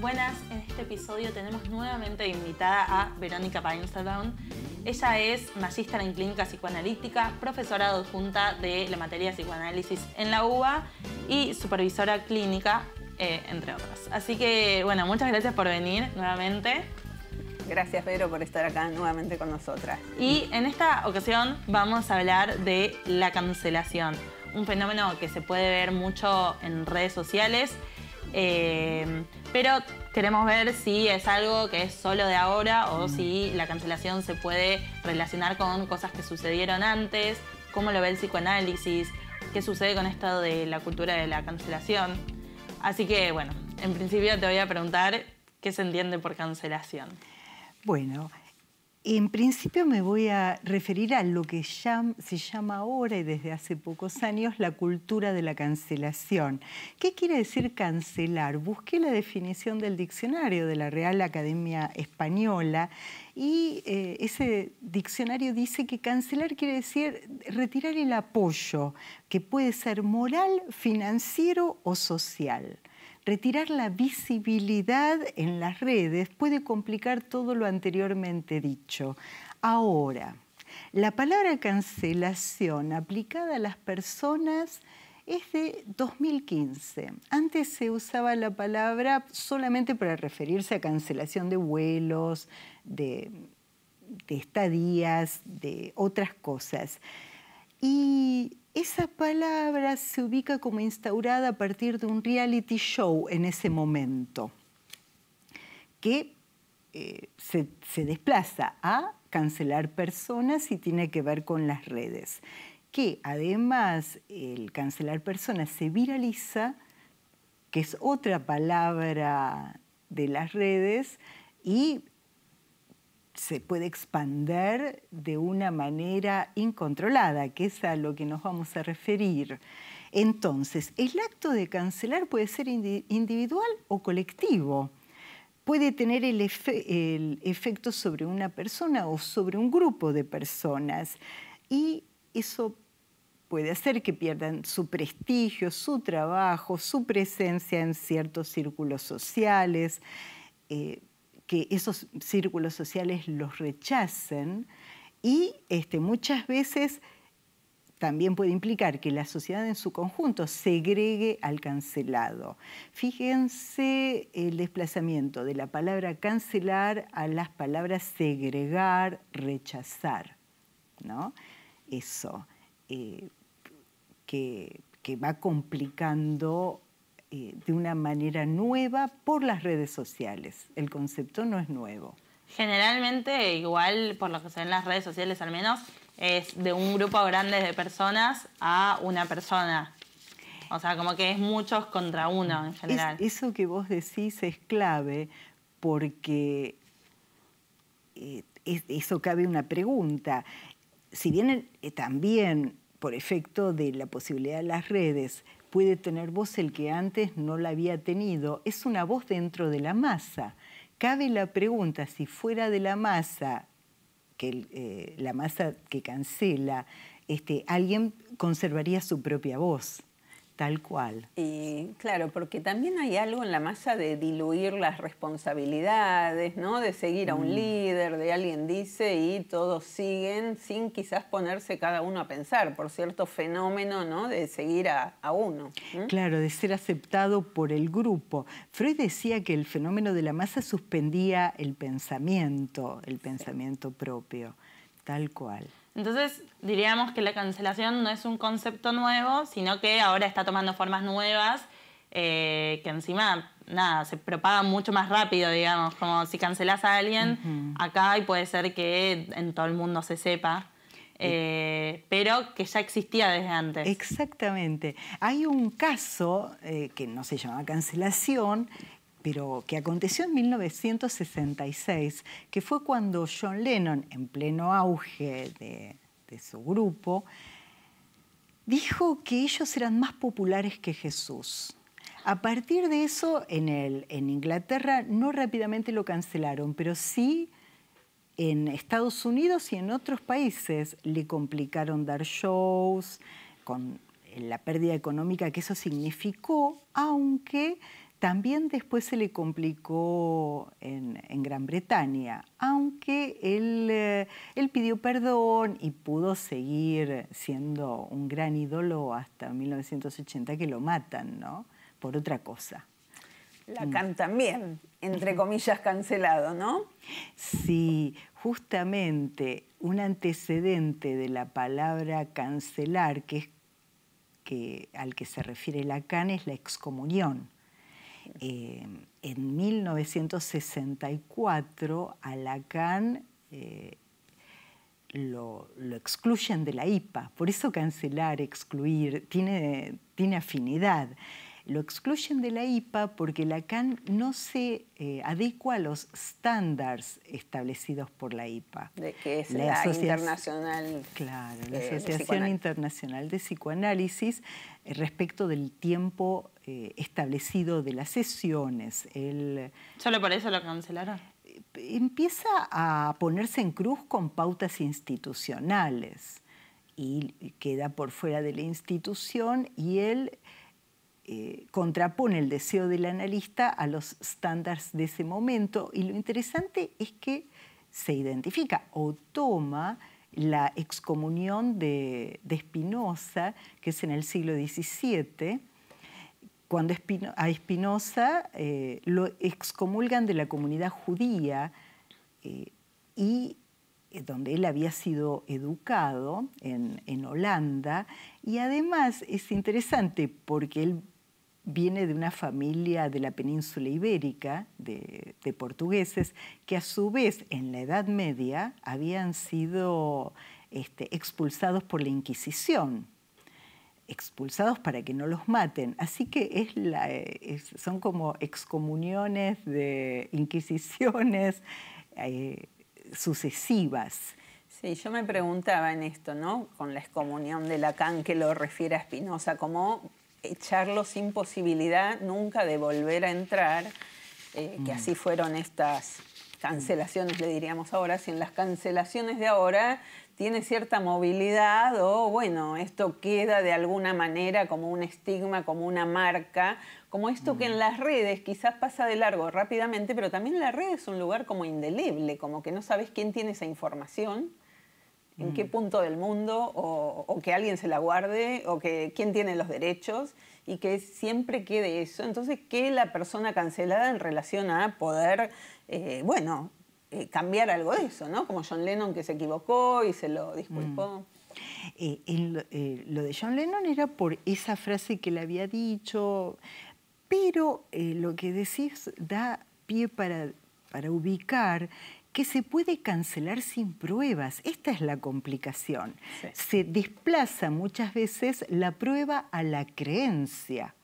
Buenas, en este episodio tenemos nuevamente invitada a Verónica Painsaldown. Ella es magíster en clínica psicoanalítica, profesora adjunta de la materia de psicoanálisis en la UBA y supervisora clínica, eh, entre otras. Así que, bueno, muchas gracias por venir nuevamente. Gracias, Pedro, por estar acá nuevamente con nosotras. Y en esta ocasión vamos a hablar de la cancelación, un fenómeno que se puede ver mucho en redes sociales. Eh, pero queremos ver si es algo que es solo de ahora o mm. si la cancelación se puede relacionar con cosas que sucedieron antes, cómo lo ve el psicoanálisis, qué sucede con esto de la cultura de la cancelación. Así que bueno, en principio te voy a preguntar qué se entiende por cancelación. Bueno, en principio me voy a referir a lo que se llama ahora y desde hace pocos años la cultura de la cancelación. ¿Qué quiere decir cancelar? Busqué la definición del diccionario de la Real Academia Española y eh, ese diccionario dice que cancelar quiere decir retirar el apoyo, que puede ser moral, financiero o social retirar la visibilidad en las redes puede complicar todo lo anteriormente dicho. Ahora, la palabra cancelación aplicada a las personas es de 2015. Antes se usaba la palabra solamente para referirse a cancelación de vuelos, de, estadías, de otras cosas. Y esa palabra se ubica como instaurada a partir de un reality show en ese momento, que eh, se, se desplaza a cancelar personas y tiene que ver con las redes. Que además el cancelar personas se viraliza, que es otra palabra de las redes, y se puede expander de una manera incontrolada, que es a lo que nos vamos a referir. Entonces, el acto de cancelar puede ser individual o colectivo. Puede tener el, efecto sobre una persona o sobre un grupo de personas. Y eso puede hacer que pierdan su prestigio, su trabajo, su presencia en ciertos círculos sociales. Eh, que esos círculos sociales los rechacen y este, muchas veces también puede implicar que la sociedad en su conjunto segregue al cancelado. Fíjense el desplazamiento de la palabra cancelar a las palabras segregar, rechazar, ¿no? Eso eh, que, que, va complicando eh, de una manera nueva por las redes sociales. El concepto no es nuevo. Generalmente, igual por lo que se las redes sociales al menos, es de un grupo grande de personas a una persona. O sea, como que es muchos contra uno en general. eso que vos decís es clave porque eh, eso cabe una pregunta. Si bien eh, también por efecto de la posibilidad de las redes, puede tener voz el que antes no la había tenido. Es una voz dentro de la masa. Cabe la pregunta, si fuera de la masa, que, eh, la masa que cancela, este, alguien conservaría su propia voz. Tal cual. Y claro, porque también hay algo en la masa de diluir las responsabilidades, ¿no? De seguir a un mm. líder, de alguien dice y todos siguen sin quizás ponerse cada uno a pensar, por cierto fenómeno, ¿no? De seguir a, uno. Claro, de ser aceptado por el grupo. Freud decía que el fenómeno de la masa suspendía el pensamiento, el pensamiento propio, tal cual. Entonces, diríamos que la cancelación no es un concepto nuevo, sino que ahora está tomando formas nuevas, eh, que encima, nada, se propaga mucho más rápido, digamos, como si cancelas a alguien acá y puede ser que en todo el mundo se sepa. Eh, pero que ya existía desde antes. Exactamente. Hay un caso eh, que no se llama cancelación, pero que aconteció en 1966, que fue cuando John Lennon, en pleno auge de, su grupo, dijo que ellos eran más populares que Jesús. A partir de eso, en, en Inglaterra no rápidamente lo cancelaron, pero sí en Estados Unidos y en otros países le complicaron dar shows, con la pérdida económica que eso significó, aunque también después se le complicó en, Gran Bretaña, aunque eh, él, pidió perdón y pudo seguir siendo un gran ídolo hasta 1980 que lo matan, ¿no? Por otra cosa. Lacan mm. también, entre comillas, cancelado, ¿no? Sí, justamente un antecedente de la palabra cancelar, que es al que se refiere Lacan, es la excomunión eh, en 1964 a Lacan lo, excluyen de la IPA, por eso cancelar, excluir, tiene, tiene afinidad. Lo excluyen de la IPA porque Lacan no se eh, adecua a los estándares establecidos por la IPA. De que es Claro, la eh, Asociación Internacional de Psicoanálisis respecto del tiempo eh, establecido de las sesiones. El, ¿Solo por eso lo cancelaron? Eh, empieza a ponerse en cruz con pautas institucionales y queda por fuera de la institución y él eh, contrapone el deseo del analista a los estándares de ese momento y lo interesante es que se identifica o toma la excomunión de, de Spinoza, que es en el siglo XVII, cuando a Espinosa eh, lo excomulgan de la comunidad judía eh, y eh, donde él había sido educado en, en, Holanda. Y además es interesante porque él viene de una familia de la península ibérica, de, portugueses, que a su vez en la Edad Media habían sido este, expulsados por la Inquisición expulsados para que no los maten. Así que es la, eh, son como excomuniones de inquisiciones eh, sucesivas. Sí, yo me preguntaba en esto, ¿no? Con la excomunión de Lacan que lo refiere a Spinoza, como echarlo sin posibilidad nunca de volver a entrar, eh, que mm. así fueron estas cancelaciones, le diríamos ahora, si en las cancelaciones de ahora tiene cierta movilidad o bueno, esto queda de alguna manera como un estigma, como una marca, como esto que en mm. las redes quizás pasa de largo rápidamente, pero también la red es un lugar como indeleble, como que no sabes quién tiene esa información, en qué mm. punto del mundo, o, que alguien se la guarde, o que quién tiene los derechos, y que siempre quede eso. Entonces, ¿qué la persona cancelada en relación a poder eh, bueno, eh, cambiar algo de eso, ¿no? Como John Lennon que se equivocó y se lo disculpó. Mm. Eh, lo, de John Lennon era por esa frase que le había dicho, pero lo que decís da pie para, para ubicar que se puede cancelar sin pruebas. Esta es la complicación. Se desplaza muchas veces la prueba a la creencia.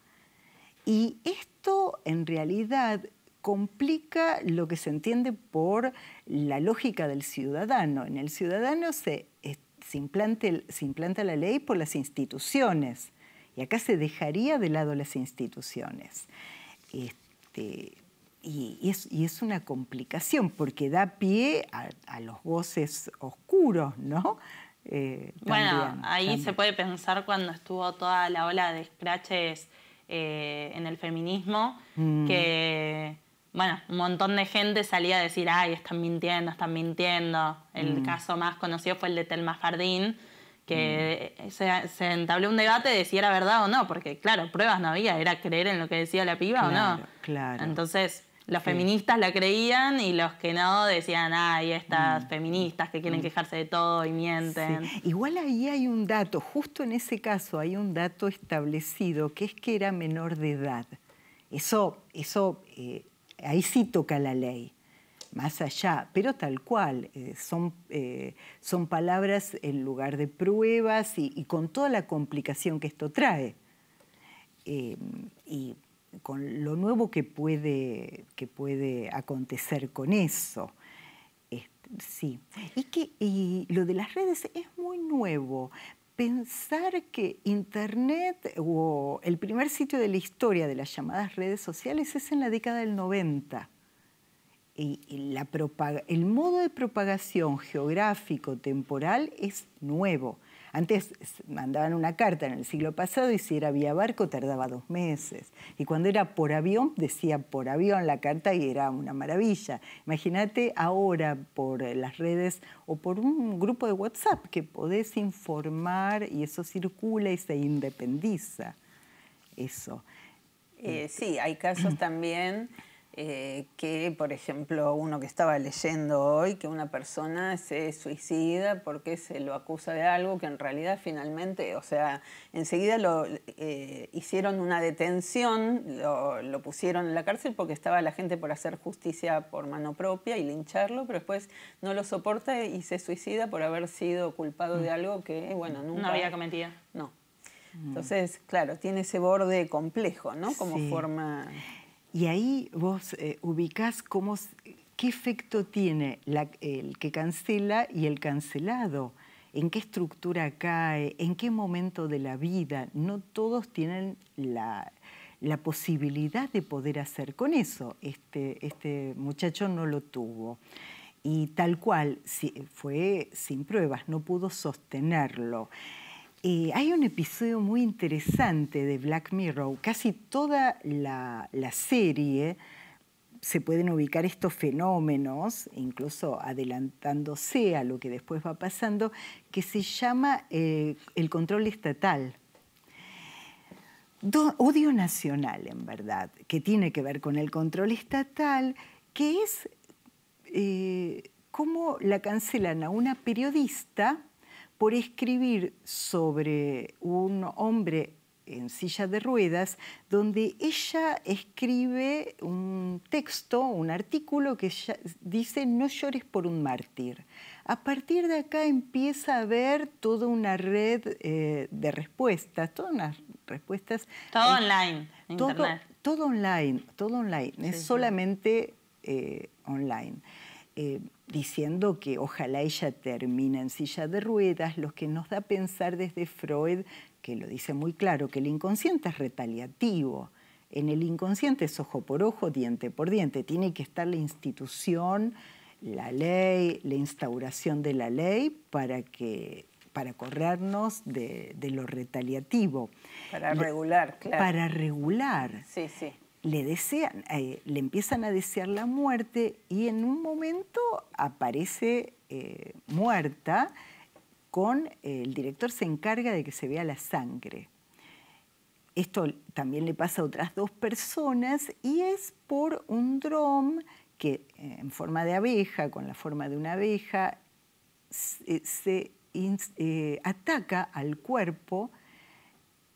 Y esto en realidad complica lo que se entiende por la lógica del ciudadano. En el ciudadano se, eh, se, implante, se implanta la ley por las instituciones y acá se dejaría de lado las instituciones. Este, y, es, una complicación porque da pie a, los voces oscuros, ¿no? Eh, bueno, ahí se puede pensar cuando estuvo toda la ola de scratches eh, en el feminismo, mm. que bueno, un montón de gente salía a decir, ay, están mintiendo, están mintiendo. El mm. caso más conocido fue el de Telma Fardín, que mm. se, entabló un debate de si era verdad o no, porque claro, pruebas no había, era creer en lo que decía la piba o no. Claro. Entonces, los feministas la creían y los que no decían, ay, estas mm. feministas que quieren quejarse de todo y mienten. Igual ahí hay un dato, justo en ese caso hay un dato establecido, que es que era menor de edad. Eso, eso eh, ahí sí toca la ley, más allá, pero tal cual, eh, eh, son, palabras en lugar de pruebas y, con toda la complicación que esto trae. Eh, y con lo nuevo que puede, que puede acontecer con eso. Este, sí, y, que, y lo de las redes es muy nuevo, pensar que Internet eh, o el primer sitio de la historia de las llamadas redes sociales es en la década del 90. Y, el modo de propagación geográfico, temporal, es nuevo. Antes mandaban una carta en el siglo pasado y si era vía barco tardaba dos meses. Y cuando era por avión, decía por avión la carta y era una maravilla. Imagínate ahora por eh, las redes o por un grupo de WhatsApp que podés informar y eso circula y se independiza. Eso. Eh, sí, hay casos también eh, que, por ejemplo, uno que estaba leyendo hoy, que una persona se suicida porque se lo acusa de algo que en realidad finalmente, o sea, enseguida lo eh, hicieron una detención, lo, pusieron en la cárcel porque estaba la gente por hacer justicia por mano propia y lincharlo, pero después no lo soporta y se suicida por haber sido culpado de mm. algo que, bueno, nunca... No había cometido. No. Mm. Entonces, claro, tiene ese borde complejo, ¿no? Como forma... Y ahí vos eh, ubicás qué efecto tiene el que cancela y el cancelado, en qué estructura cae, en qué momento de la vida. No todos tienen la, posibilidad de poder hacer con eso. Este, este, muchacho no lo tuvo. Y tal cual, fue sin pruebas, no pudo sostenerlo. Eh, hay un episodio muy interesante de Black Mirror. Casi toda la, serie se pueden ubicar estos fenómenos, incluso adelantándose a lo que después va pasando, que se llama eh, el control estatal. odio nacional, en verdad, que tiene que ver con el control estatal, que es eh, cómo la cancelan a una periodista por escribir sobre un hombre en silla de ruedas, donde ella escribe un texto, un artículo que dice No llores por un mártir. A partir de acá empieza a haber toda una red eh, de respuestas, todas unas respuestas. Todo online, todo, Internet. todo online, todo online, es solamente eh, online. Eh, diciendo que ojalá ella termine en silla de ruedas, lo que nos da a pensar desde Freud, que lo dice muy claro, que el inconsciente es retaliativo. En el inconsciente es ojo por ojo, diente por diente. Tiene que estar la institución, la ley, la instauración de la ley para que para corrernos de, de, lo retaliativo. Para regular, claro. Para regular. Sí, sí le, desean, eh, le empiezan a desear la muerte y en un momento aparece eh, muerta con eh, el director se encarga de que se vea la sangre. Esto también le pasa a otras dos personas y es por un dron que en forma de abeja, con la forma de una abeja, se ataca al cuerpo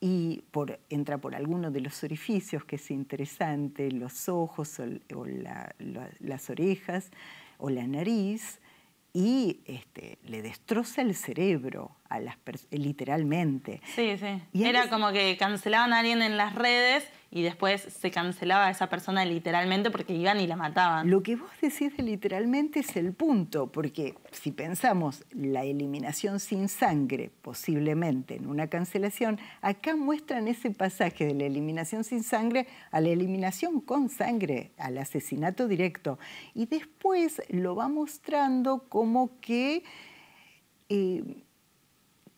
y entra por alguno de los orificios que es interesante, los ojos o, las orejas o la nariz, y este, le destroza el cerebro a las literalmente. Sí, sí. Era como que cancelaban a alguien en las redes y después se cancelaba a esa persona literalmente porque iban y la mataban. Lo que vos decís de literalmente es el punto, porque si pensamos la eliminación sin sangre, posiblemente en una cancelación, acá muestran ese pasaje de la eliminación sin sangre a la eliminación con sangre, al asesinato directo. Y después lo va mostrando como que... Eh,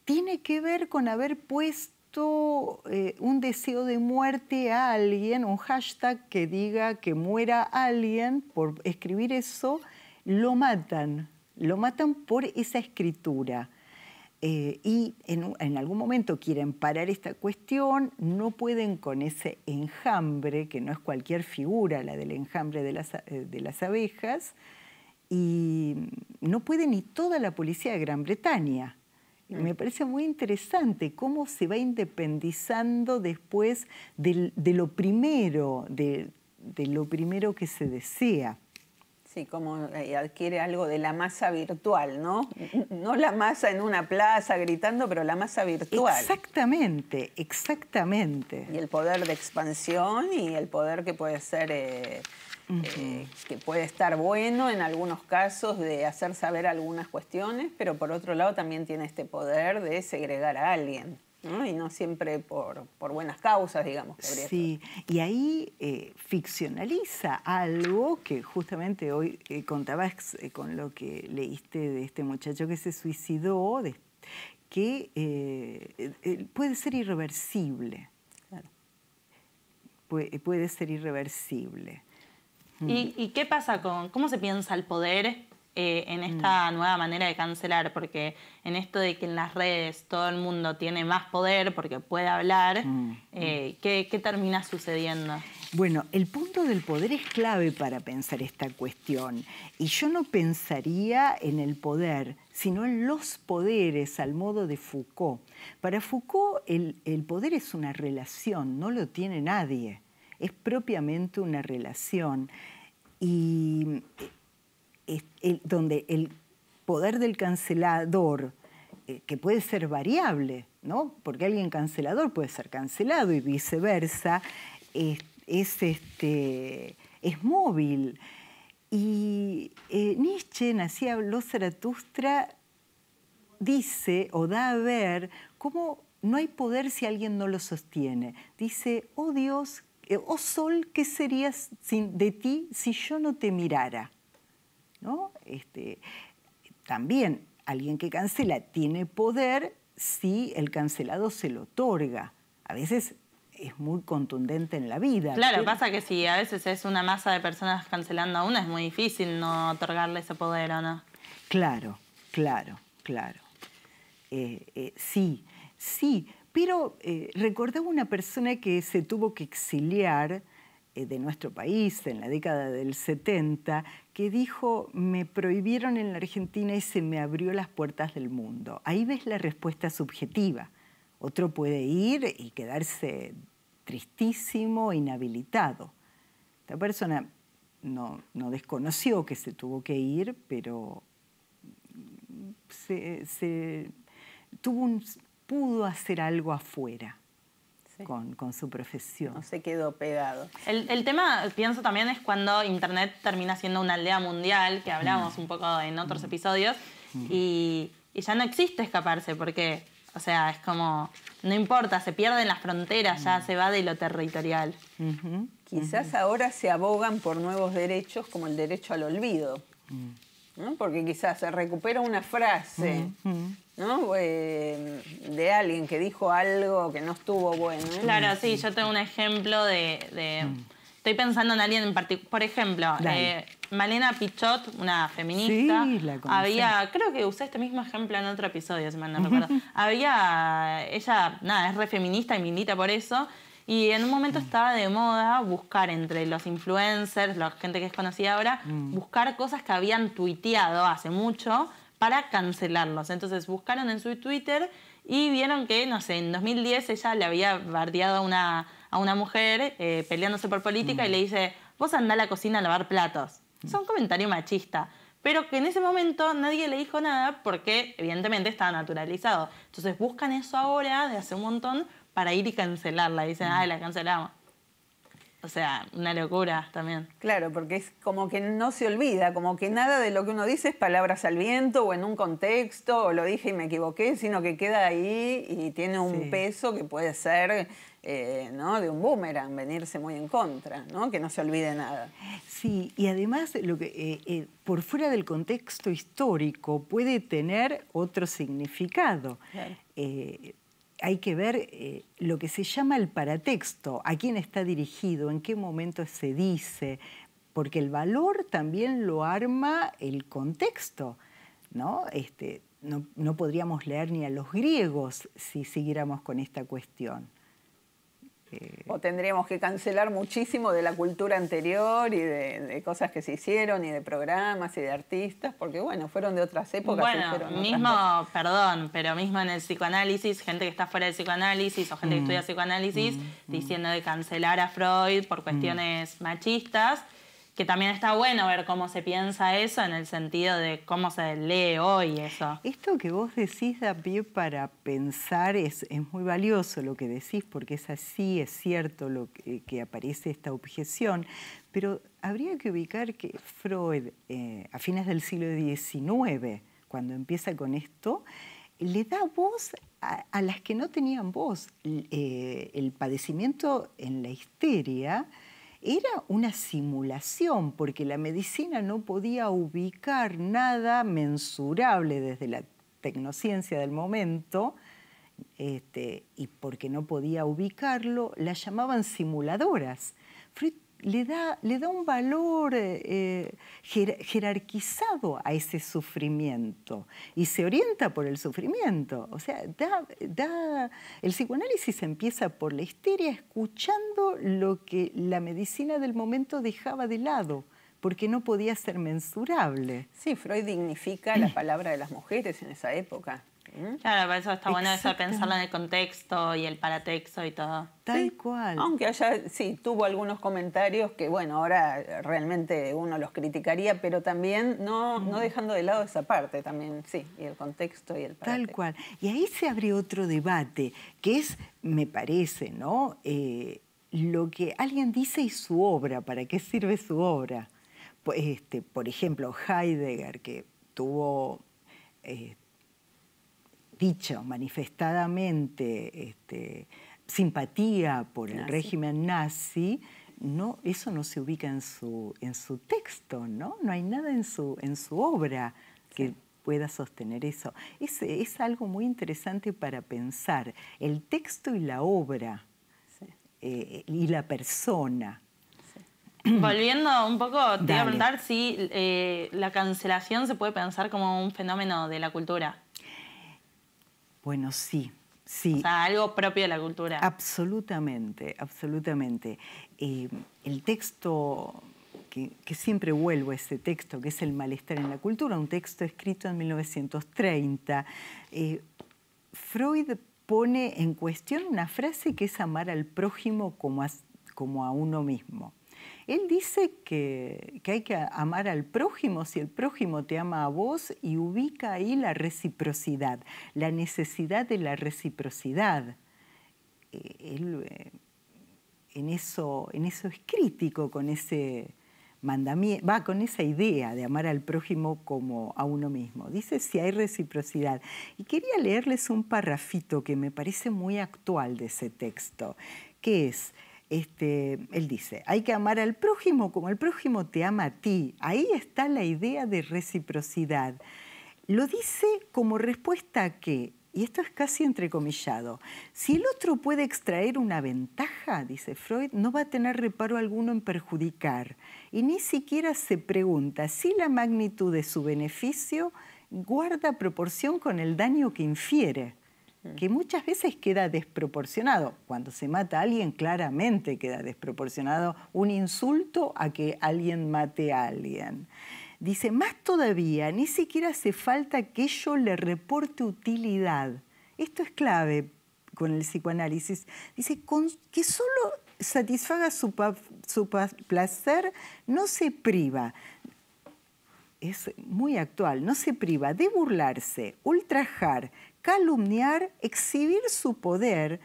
tiene que ver con haber puesto eh, un deseo de muerte a alguien, un hashtag que diga que muera alguien por escribir eso, lo matan, lo matan por esa escritura. Eh, y en, algún momento quieren parar esta cuestión, no pueden con ese enjambre, que no es cualquier figura, la del enjambre de las eh, abejas, y no puede ni toda la policía de Gran Bretaña me parece muy interesante cómo se va independizando después de, lo primero, de, de lo primero que se desea. Sí, como eh, adquiere algo de la masa virtual, ¿no? No la masa en una plaza gritando, pero la masa virtual. Exactamente, exactamente. Y el poder de expansión y el poder que puede ser, eh, eh, que puede estar bueno en algunos casos de hacer saber algunas cuestiones, pero por otro lado también tiene este poder de segregar a alguien y no siempre por, buenas causas, digamos. sí, y ahí eh, ficcionaliza algo que justamente hoy eh, contabas eh, con lo que leíste de este muchacho que se suicidó, que puede ser irreversible. puede ser irreversible. ¿Y, mm. ¿Y, qué pasa con, cómo se piensa el poder eh, en esta mm. nueva manera de cancelar, porque en esto de que en las redes todo el mundo tiene más poder porque puede hablar, mm, mm. Eh, ¿qué, termina sucediendo? Bueno, el punto del poder es clave para pensar esta cuestión. Y yo no pensaría en el poder, sino en los poderes al modo de Foucault. Para Foucault el, el poder es una relación, no lo tiene nadie. Es propiamente una relación. Y donde el poder del cancelador, eh, que puede ser variable, porque alguien cancelador puede ser cancelado y viceversa, es, este, móvil. Y eh, Nietzsche, nacía habló Zaratustra, dice o da a ver cómo no hay poder si alguien no lo sostiene. Dice, oh Dios, eh, oh sol, ¿qué serías de ti si yo no te mirara? Este, también alguien que cancela tiene poder si el cancelado se lo otorga. A veces es muy contundente en la vida. Claro, pasa que si a veces es una masa de personas cancelando a una, es muy difícil no otorgarle ese poder, ¿o no? Claro, claro, claro. Eh, eh, sí, sí, pero eh, una persona que se tuvo que exiliar eh, de nuestro país en la década del 70, que dijo, me prohibieron en la Argentina y se me abrió las puertas del mundo. Ahí ves la respuesta subjetiva. Otro puede ir y quedarse tristísimo, inhabilitado. Esta persona no, desconoció que se tuvo que ir, pero se, tuvo pudo hacer algo afuera con, su profesión. No se quedó pegado. El, tema, pienso también, es cuando Internet termina siendo una aldea mundial, que hablamos un poco en otros episodios, Y, ya no existe escaparse, porque, o sea, es como, no importa, se pierden las fronteras, ya se va de lo territorial. Quizás ahora se abogan por nuevos derechos como el derecho al olvido. Mm. Porque quizás se recupera una frase, ¿no? Em, de alguien que dijo algo que no estuvo bueno. ¿eh? Claro, sí, yo tengo un ejemplo de... estoy pensando en alguien en particular. Por ejemplo, eh, Malena Pichot, una feminista, sí, la había, creo que usé este mismo ejemplo en otro episodio, si mal no recuerdo. había, ella, nada, es re feminista y milita por eso. Y en un momento mm. estaba de moda buscar entre los influencers, la gente que es conocida ahora, mm. buscar cosas que habían tuiteado hace mucho para cancelarlos. Entonces buscaron en su Twitter y vieron que, no sé, en 2010 ella le había bardeado a una, a una mujer eh, peleándose por política y mm. le dice, vos andá a la cocina a lavar platos. Es un comentario machista, pero que en ese momento nadie le dijo nada porque evidentemente estaba naturalizado. Entonces buscan eso ahora de hace un montón para ir y cancelarla. Dicen, ah, la cancelamos. O sea, una locura también. Claro, porque es como que no se olvida, como que nada de lo que uno dice es palabras al viento o en un contexto, o lo dije y me equivoqué, sino que queda ahí y tiene un peso que puede ser eh, ¿no? de un boomerang, venirse muy en contra, ¿no? que no se olvide nada. Sí, y además, lo que, eh, eh, por fuera del contexto histórico, puede tener otro significado. Claro hay que ver eh, lo que se llama el paratexto, a quién está dirigido, en qué momento se dice, porque el valor también lo arma el contexto, ¿no? Este, no podríamos leer ni a los griegos si siguiéramos con esta cuestión. O tendríamos que cancelar muchísimo de la cultura anterior y de, cosas que se hicieron y de programas y de artistas, porque bueno, fueron de otras épocas. Bueno, mismo, perdón, pero mismo en el psicoanálisis, gente que está fuera del psicoanálisis o gente que mm. estudia psicoanálisis mm. diciendo de cancelar a Freud por mm. cuestiones machistas que también está bueno ver cómo se piensa eso en el sentido de cómo se lee hoy eso. Esto que vos decís da pie para pensar es, muy valioso lo que decís, porque es así, es cierto lo que, aparece esta objeción, pero habría que ubicar que Freud, eh, a fines del siglo XIX, cuando empieza con esto, le da voz a, las que no tenían voz. Eh, el padecimiento en la histeria era una simulación, porque la medicina no podía ubicar nada mensurable desde la tecnociencia del momento, este, y porque no podía ubicarlo, la llamaban simuladoras le da, un valor eh, eh, jerarquizado a ese sufrimiento y se orienta por el sufrimiento. O sea, el psicoanálisis empieza por la histeria escuchando lo que la medicina del momento dejaba de lado porque no podía ser mensurable. Sí, Freud dignifica la palabra de las mujeres en esa época. ¿Eh? Claro, por eso está bueno pensarlo en el contexto y el paratexto y todo. Tal cual. Aunque haya, sí, tuvo algunos comentarios que, bueno, ahora realmente uno los criticaría, pero también no, no mm. dejando de lado esa parte también, sí, y el contexto y el paratexto. Tal cual. Y ahí se abre otro debate, que es, me parece, ¿no? Eh, lo que alguien dice y su obra, ¿para qué sirve su obra? Este, por ejemplo, Heidegger, que tuvo... Este, dicho manifestadamente este, simpatía por el régimen nazi, no, eso no se ubica en su, en su texto, ¿no? No hay nada en su, en su obra que pueda sostener eso. Es, es, algo muy interesante para pensar, el texto y la obra eh, y la persona. Volviendo un poco, te voy a preguntar si eh, la cancelación se puede pensar como un fenómeno de la cultura. Bueno, sí, sí. algo propio de la cultura. Absolutamente, absolutamente. Eh, el texto, que, siempre vuelvo a ese texto, que es El malestar en la cultura, un texto escrito en 1930, eh, Freud pone en cuestión una frase que es amar al prójimo como a uno mismo. Él dice que, hay que amar al prójimo si el prójimo te ama a vos y ubica ahí la reciprocidad, la necesidad de la reciprocidad. Eh, él eh, en, eso, en eso es crítico con ese va con esa idea de amar al prójimo como a uno mismo. Dice si hay reciprocidad. Y quería leerles un parrafito que me parece muy actual de ese texto, que es, este, él dice, hay que amar al prójimo como el prójimo te ama a ti. Ahí está la idea de reciprocidad. Lo dice como respuesta a que, y esto es casi entrecomillado, si el otro puede extraer una ventaja, dice Freud, no va a tener reparo alguno en perjudicar. Y ni siquiera se pregunta si la magnitud de su beneficio guarda proporción con el daño que infiere. Mm. que muchas veces queda desproporcionado. Cuando se mata a alguien, claramente queda desproporcionado un insulto a que alguien mate a alguien. Dice, más todavía, ni siquiera hace falta que yo le reporte utilidad. Esto es clave con el psicoanálisis. Dice, que solo satisfaga su, placer, no se priva es muy actual, no se priva de burlarse, ultrajar, calumniar, exhibir su poder.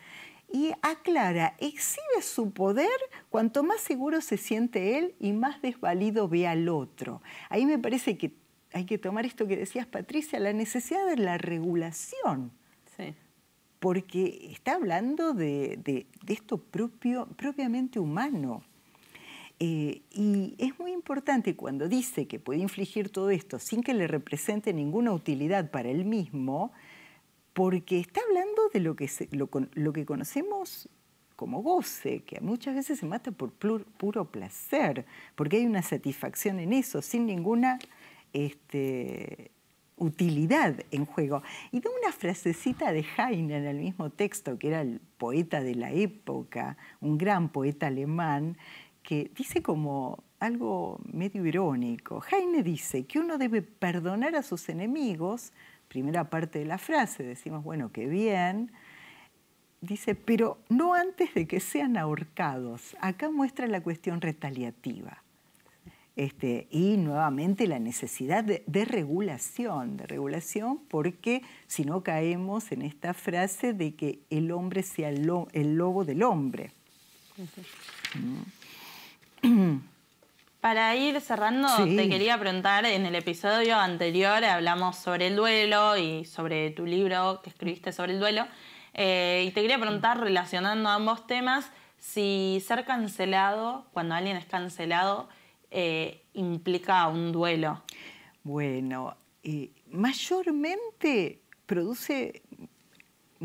Y aclara, exhibe su poder cuanto más seguro se siente él y más desvalido ve al otro. Ahí me parece que hay que tomar esto que decías, Patricia, la necesidad de la regulación. Porque está hablando de, esto propio, propiamente humano. Eh, y es muy importante cuando dice que puede infligir todo esto sin que le represente ninguna utilidad para él mismo, porque está hablando de lo que, lo, que conocemos como goce, que muchas veces se mata por puro placer, porque hay una satisfacción en eso, sin ninguna este, utilidad en juego. Y da una frasecita de Heine en el mismo texto, que era el poeta de la época, un gran poeta alemán, que dice como algo medio irónico. Heine dice que uno debe perdonar a sus enemigos primera parte de la frase, decimos, bueno, qué bien, dice, pero no antes de que sean ahorcados. Acá muestra la cuestión retaliativa. Este, y nuevamente la necesidad de, regulación, de regulación, porque si no caemos en esta frase de que el hombre sea el, lobo del hombre. Para ir cerrando, te quería preguntar, en el episodio anterior hablamos sobre el duelo y sobre tu libro que escribiste sobre el duelo, eh, y te quería preguntar, relacionando ambos temas, si ser cancelado, cuando alguien es cancelado, eh, implica un duelo. Bueno, mayormente produce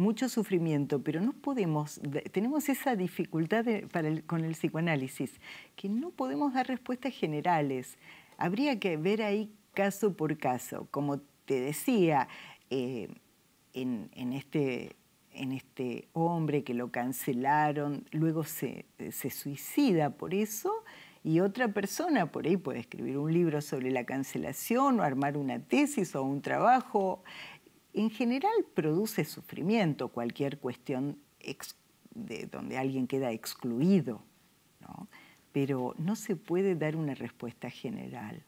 mucho sufrimiento, pero no podemos, tenemos esa dificultad con el psicoanálisis, que no podemos dar respuestas generales. Habría que ver ahí caso por caso. Como te decía, eh, este, en, este, hombre que lo cancelaron, luego se suicida por eso, y otra persona por ahí puede escribir un libro sobre la cancelación o armar una tesis o un trabajo en general produce sufrimiento cualquier cuestión de donde alguien queda excluido, pero no se puede dar una respuesta general.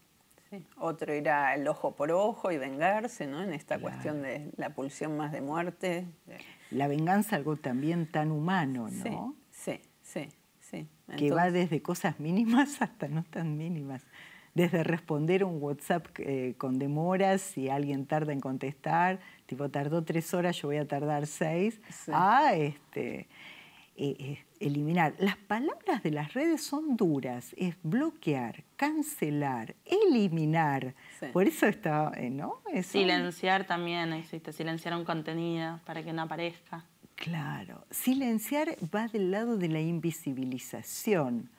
Otro era el ojo por ojo y vengarse, ¿no? En esta cuestión de la pulsión más de muerte. La venganza, algo también tan humano, ¿no? Sí, sí, sí. Que va desde cosas mínimas hasta no tan mínimas desde responder un WhatsApp eh, con demoras, si alguien tarda en contestar, tipo tardó tres horas, yo voy a tardar seis, a este, eh, eh, eliminar. Las palabras de las redes son duras, es bloquear, cancelar, eliminar. Por eso está, eh, ¿no? Silenciar también existe, silenciar un contenido para que no aparezca. Claro, silenciar va del lado de la invisibilización,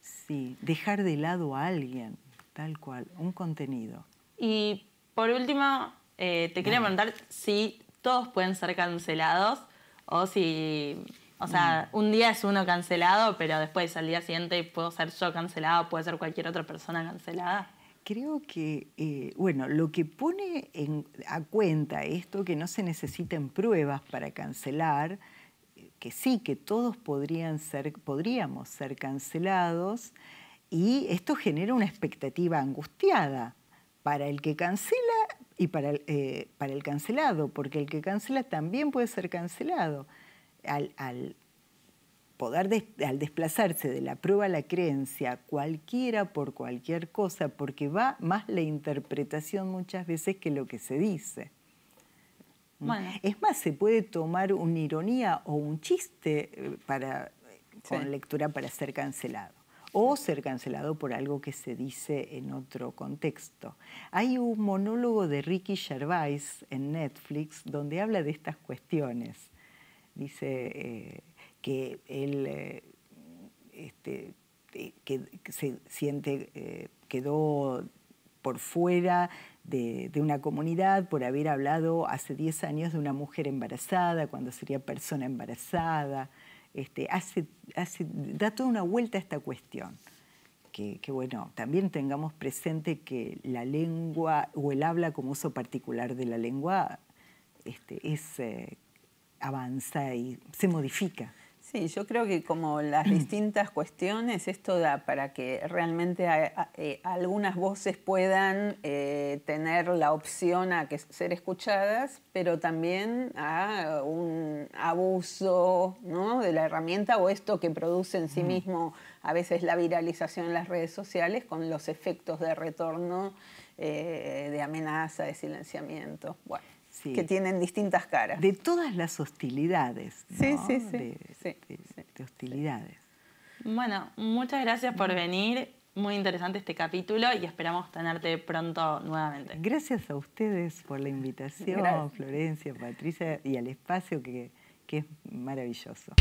sí, dejar de lado a alguien, tal cual, un contenido. Y por último, eh, te quería preguntar si todos pueden ser cancelados o si, o sea, mm. un día es uno cancelado, pero después al día siguiente puedo ser yo cancelado, puede ser cualquier otra persona cancelada. Creo que, eh, bueno, lo que pone a cuenta esto, que no se necesitan pruebas para cancelar, que sí, que todos podrían ser, podríamos ser cancelados, y esto genera una expectativa angustiada para el que cancela y para el, eh, para el cancelado, porque el que cancela también puede ser cancelado. Al, poder al desplazarse de la prueba a la creencia, cualquiera por cualquier cosa, porque va más la interpretación muchas veces que lo que se dice. ¿Mm? Es más, se puede tomar una ironía o un chiste eh, para, con lectura para ser cancelado o ser cancelado por algo que se dice en otro contexto. Hay un monólogo de Ricky Gervais en Netflix donde habla de estas cuestiones. Dice eh, que él eh, este, eh, se siente quedó por fuera de, de, una comunidad por haber hablado hace 10 años de una mujer embarazada, cuando sería persona embarazada. Este, hace, hace, da toda una vuelta a esta cuestión. Que, bueno, también tengamos presente que la lengua o el habla como uso particular de la lengua este, es, eh, avanza y se modifica. Sí, yo creo que como las mm. distintas cuestiones, esto da para que realmente eh, algunas voces puedan eh, tener la opción a que, ser escuchadas, pero también a un abuso ¿no? de la herramienta o esto que produce en sí mm. mismo a veces la viralización en las redes sociales con los efectos de retorno, eh, de amenaza, de silenciamiento. Bueno que tienen distintas caras. De todas las hostilidades. Sí, sí, sí. De, hostilidades. Bueno, muchas gracias por mm. venir. Muy interesante este capítulo y esperamos tenerte pronto nuevamente. Gracias a ustedes por la invitación, Florencia, Patricia, y al espacio que es maravilloso.